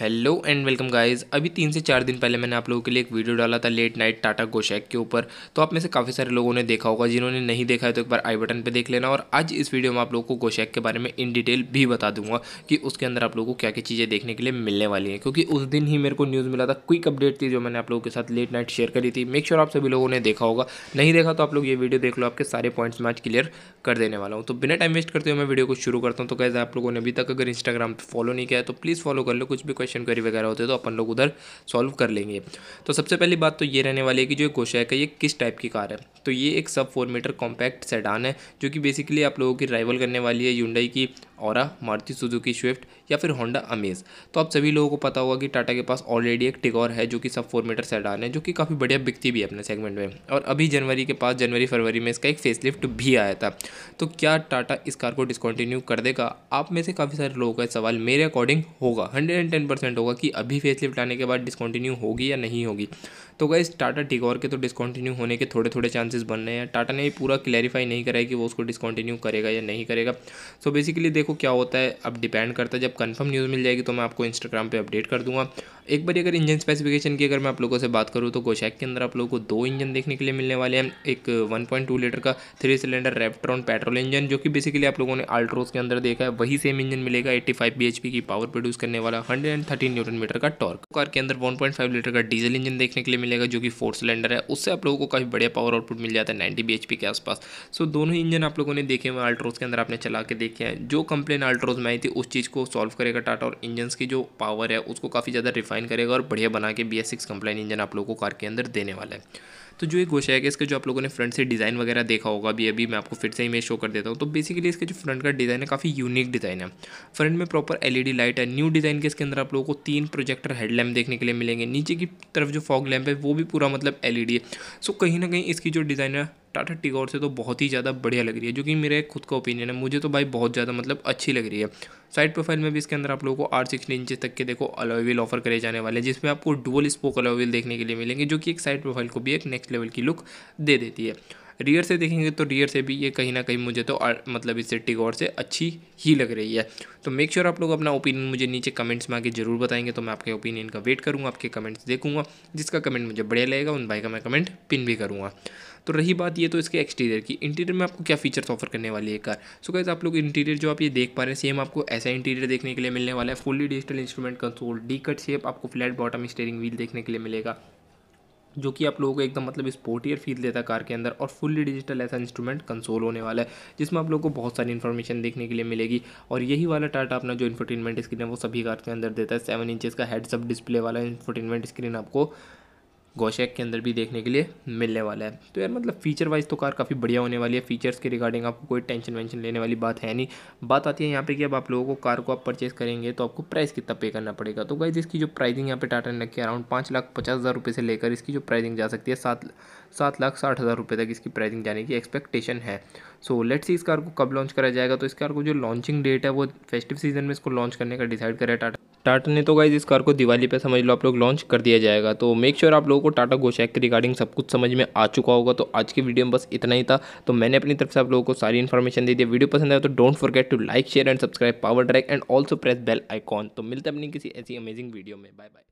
hello and welcome guys अभी तीन से चार दिन पहले मैंने आप लोगों के लिए एक वीडियो डाला था लेट नाइट टाटा गोशैक के ऊपर तो आप में से काफ़ी सारे लोगों ने देखा होगा जिन्होंने नहीं देखा है तो एक बार आई बटन पे देख लेना और आज इस वीडियो में आप लोगों को गोशैक के बारे में इन डिटेल भी बता दूंगा कि उसके अंदर आप लोगों को क्या क्या चीज़ें देखने के लिए मिलने वाली हैं क्योंकि उस दिन ही मेरे को न्यूज़ मिला था क्विक अपडेट थी जो मैंने आप लोगों के साथ लेट नाइट शेयर करी थी मेक श्योर आप सभी लोगों ने देखा होगा नहीं देखा तो आप लोग ये वीडियो देख लो आपके सारे पॉइंट्स मैं आज क्लियर कर देने वाला हूँ तो बिना टाइम वेस्ट करते हुए मैं वीडियो को शुरू करता हूँ तो कैसे आप लोगों ने अभी तक अगर इंस्टाग्राम पर फॉलो नहीं किया तो प्लीज़ फॉलो कर लो कुछ भी क्वेश्चन क्वेश्चन क्वेरी वगैरह होते हैं तो अपन लोग उधर सॉल्व कर लेंगे तो सबसे पहली बात तो ये रहने वाली है कि जो एक गोशा है ये किस टाइप की कार है तो ये एक सब फोर मीटर कॉम्पैक्ट सेडान है जो कि बेसिकली आप लोगों की राइवल करने वाली है यूंडई की और मारुति सुजुकी स्विफ्ट या फिर होंडा अमेज तो आप सभी लोगों को पता होगा कि टाटा के पास ऑलरेडी एक टिकॉर है जो कि सब फोर मीटर सेडान है जो कि काफ़ी बढ़िया बिकती भी है अपने सेगमेंट में और अभी जनवरी के पास जनवरी फरवरी में इसका एक फेसलिफ्ट भी आया था तो क्या टाटा इस कार को डिसकॉन्टिन्यू कर देगा आप में से काफ़ी सारे लोगों का सवाल मेरे अकॉर्डिंग होगा हंड्रेड होगा कि अभी फेस आने के बाद डिसकॉन्टिन्यू होगी या नहीं होगी तो गाइज टाटा टिकॉर के तो डिसकॉन्टिन्यू होने के थोड़े थोड़े चांसेस बन रहे हैं टाटा ने पूरा क्लैरिफाई नहीं कराया कि वो उसको डिसकॉन्टिन्यू करेगा या नहीं करेगा सो बेसिकली देखो देखो क्या होता है अब डिपेंड करता है जब कन्फर्म न्यूज़ मिल जाएगी तो मैं आपको इंस्टाग्राम पर अपडेट कर दूँगा एक बार अगर इंजन स्पेसिफिकेशन की अगर मैं आप लोगों से बात करूँ तो गोशैक के अंदर आप लोगों को दो इंजन देखने के लिए मिलने वाले हैं एक 1.2 लीटर का थ्री सिलेंडर रेप्ट्रॉन पेट्रोल इंजन जो कि बेसिकली आप लोगों ने अल्ट्रोस के अंदर देखा है वही सेम इंजन मिलेगा 85 फाइव की पावर प्रोड्यूस करने वाला हंड्रेड न्यूटन मीटर का टॉर्क कार के अंदर वन लीटर का डीजल इंजन देखने के लिए मिलेगा जो कि फोर सिलेंडर है उससे आप लोगों को काफ़ी बढ़िया पावर आउटपुट मिल जाता है नाइन्टी बी के आसपास सो दोनों ही इंजन आप लोगों ने देखे हुए अल्ट्रोस के अंदर आपने चला के देखे हैं जो कंप्लेन अल्ट्रोज में आई थी उस चीज़ को सॉल्व करेगा टाटा और इंजन की जो पावर है उसको काफ़ी ज़्यादा रिफाइन कंबाइन करेगा और बढ़िया बना के B S six compliant engine आप लोगों को कार के अंदर देने वाला है तो जो एक गोशा है कि इसका जो आप लोगों ने फ्रंट से डिज़ाइन वगैरह देखा होगा अभी अभी मैं आपको फिर से इमेज शो कर देता हूँ तो बेसिकली इसके जो फ्रंट का डिज़ाइन है काफ़ी यूनिक डिज़ाइन है फ्रंट में प्रॉपर एलईडी लाइट है न्यू डिज़ाइन के इसके अंदर आप लोगों को तीन प्रोजेक्टर हेडलैम्प देखने के लिए मिलेंगे नीचे की तरफ जो फॉग लैम्प है वो भी पूरा मतलब एल है सो कहीं ना कहीं इसकी जो डिज़ाइन है टाटा टिगोर से तो बहुत ही ज़्यादा बढ़िया लग रही है जो कि मेरा खुद का ओपिनियन है मुझे तो भाई बहुत ज़्यादा मतलब अच्छी लग रही है साइड प्रोफाइल में भी इसके अंदर आप लोगों को आठ सिक्सटी इंच तक के देखो अलॉयविल ऑफर करे जाने वाले हैं जिसमें आपको डुअल स्पोक अलॉयविल देखने के लिए मिलेंगे जो कि एक साइड प्रोफाइल को भी एक नेक्स्ट लेवल की लुक दे देती है रियर से देखेंगे तो रियर से भी ये कहीं ना कहीं मुझे तो आ, मतलब इससे टिकॉर से अच्छी ही लग रही है तो मेक श्योर sure आप लोग अपना ओपिनियन मुझे नीचे कमेंट्स में आके जरूर बताएंगे तो मैं आपके ओपिनियन का वेट करूँगा आपके कमेंट्स देखूँगा जिसका कमेंट मुझे बढ़िया लगेगा उन भाई का मैं कमेंट पिन भी करूँगा तो रही बात ये तो इसके एक्सटीरियर की इंटीरियर में आपको क्या फीचर्स ऑफर करने वाली है कार सो गाइज आप लोग इंटीरियर जो आप ये देख पा रहे हैं सेम आपको ऐसा इंटीरियर देखने के लिए मिलने वाला है fully digital instrument console D cut shape आपको फ्लैट बॉटम स्टेयरिंग व्हील देखने के लिए मिलेगा जो कि आप लोगों को एकदम मतलब स्पोर्टियर फील देता है कार के अंदर और फुल्ली डिजिटल ऐसा इंस्ट्रूमेंट कंसोल होने वाला है जिसमें आप लोगों को बहुत सारी इन्फॉर्मेशन देखने के लिए मिलेगी और यही वाला टाटा अपना जो इन्फोटेनमेंट स्क्रीन है वो सभी कार के अंदर देता है सेवन इंचेस का अप डिस्प्ले वाला इन्फोटेनमेंट स्क्रीन आपको गोशेक के अंदर भी देखने के लिए मिलने वाला है तो यार मतलब फीचर वाइज तो कार काफ़ी बढ़िया होने वाली है फीचर्स के रिगार्डिंग आपको कोई टेंशन वेंशन लेने वाली बात है नहीं बात आती है यहाँ पे कि अब आप लोगों को कार को आप परचेज करेंगे तो आपको प्राइस कितना पे करना पड़ेगा तो गाइज इसकी जो प्राइसिंग यहाँ पे टाटा ने रखी अराउंड पाँच लाख पचास हज़ार रुपये से लेकर इसकी जो प्राइजिंग जा सकती है सात सात लाख साठ हज़ार रुपये तक इसकी प्राइसिंग जाने की एक्सपेक्टेशन है सो लेट्स सी इस कार को कब लॉन्च करा जाएगा तो इस कार को जो लॉन्चिंग डेट है वो फेस्टिव सीजन में इसको लॉन्च करने का डिसाइड करा टाटा टाटा ने तो गाइज इस कार को दिवाली पे समझ लो आप लोग लॉन्च कर दिया जाएगा तो मेक श्योर आप लोगों को टाटा गोशैक के रिगार्डिंग सब कुछ समझ में आ चुका होगा तो आज की वीडियो में बस इतना ही था तो मैंने अपनी तरफ से आप लोगों को सारी इन्फॉर्मेशन दे दी वीडियो पसंद आया तो don't forget to like share and subscribe power track and also press bell icon तो मिलते अपनी किसी ऐसी अमेजिंग वीडियो में बाय बाय